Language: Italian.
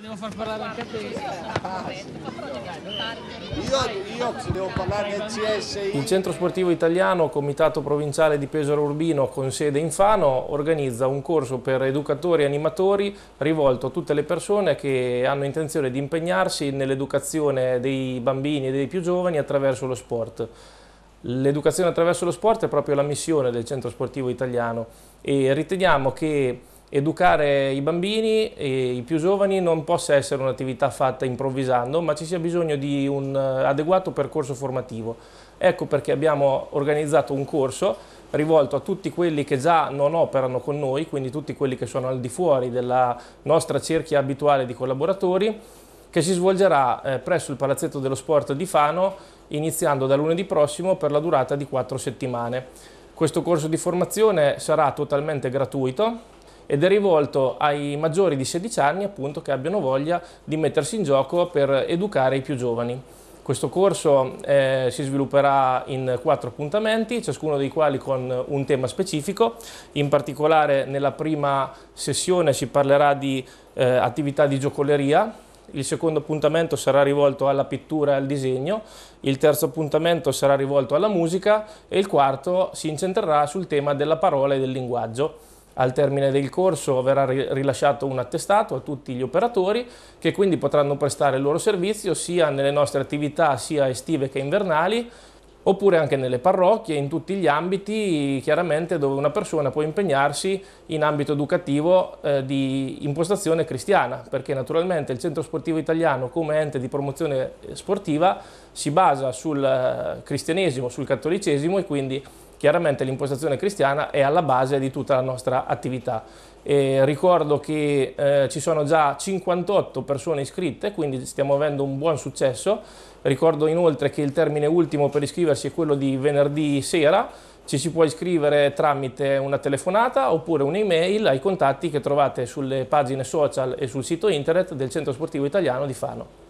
devo far parlare anche a te. Io, io devo parlare del CSI. Il Centro Sportivo Italiano, Comitato Provinciale di Pesaro Urbino con sede in Fano, organizza un corso per educatori e animatori rivolto a tutte le persone che hanno intenzione di impegnarsi nell'educazione dei bambini e dei più giovani attraverso lo sport. L'educazione attraverso lo sport è proprio la missione del Centro Sportivo Italiano e riteniamo che educare i bambini e i più giovani non possa essere un'attività fatta improvvisando, ma ci sia bisogno di un eh, adeguato percorso formativo. Ecco perché abbiamo organizzato un corso rivolto a tutti quelli che già non operano con noi, quindi tutti quelli che sono al di fuori della nostra cerchia abituale di collaboratori, che si svolgerà eh, presso il Palazzetto dello Sport di Fano, iniziando da lunedì prossimo per la durata di quattro settimane. Questo corso di formazione sarà totalmente gratuito, ed è rivolto ai maggiori di 16 anni appunto che abbiano voglia di mettersi in gioco per educare i più giovani. Questo corso eh, si svilupperà in quattro appuntamenti, ciascuno dei quali con un tema specifico. In particolare nella prima sessione si parlerà di eh, attività di giocoleria, il secondo appuntamento sarà rivolto alla pittura e al disegno, il terzo appuntamento sarà rivolto alla musica e il quarto si incentrerà sul tema della parola e del linguaggio. Al termine del corso verrà rilasciato un attestato a tutti gli operatori che quindi potranno prestare il loro servizio sia nelle nostre attività sia estive che invernali oppure anche nelle parrocchie, in tutti gli ambiti chiaramente dove una persona può impegnarsi in ambito educativo eh, di impostazione cristiana, perché naturalmente il Centro Sportivo Italiano come ente di promozione sportiva si basa sul eh, cristianesimo, sul cattolicesimo e quindi chiaramente l'impostazione cristiana è alla base di tutta la nostra attività. E ricordo che eh, ci sono già 58 persone iscritte, quindi stiamo avendo un buon successo. Ricordo inoltre che il termine ultimo per iscriversi è quello di venerdì sera. Ci si può iscrivere tramite una telefonata oppure un'email ai contatti che trovate sulle pagine social e sul sito internet del Centro Sportivo Italiano di Fano.